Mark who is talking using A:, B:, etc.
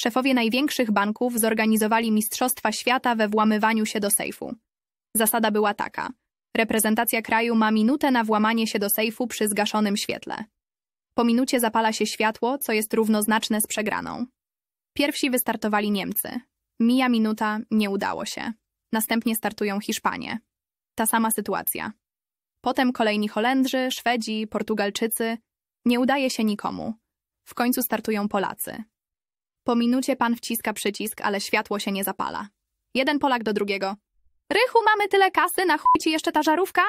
A: szefowie największych banków zorganizowali Mistrzostwa Świata we włamywaniu się do sejfu. Zasada była taka. Reprezentacja kraju ma minutę na włamanie się do sejfu przy zgaszonym świetle. Po minucie zapala się światło, co jest równoznaczne z przegraną. Pierwsi wystartowali Niemcy. Mija minuta, nie udało się. Następnie startują Hiszpanie. Ta sama sytuacja. Potem kolejni Holendrzy, Szwedzi, Portugalczycy. Nie udaje się nikomu. W końcu startują Polacy. Po minucie pan wciska przycisk, ale światło się nie zapala. Jeden Polak do drugiego. Rychu, mamy tyle kasy, na chuj ci jeszcze ta żarówka?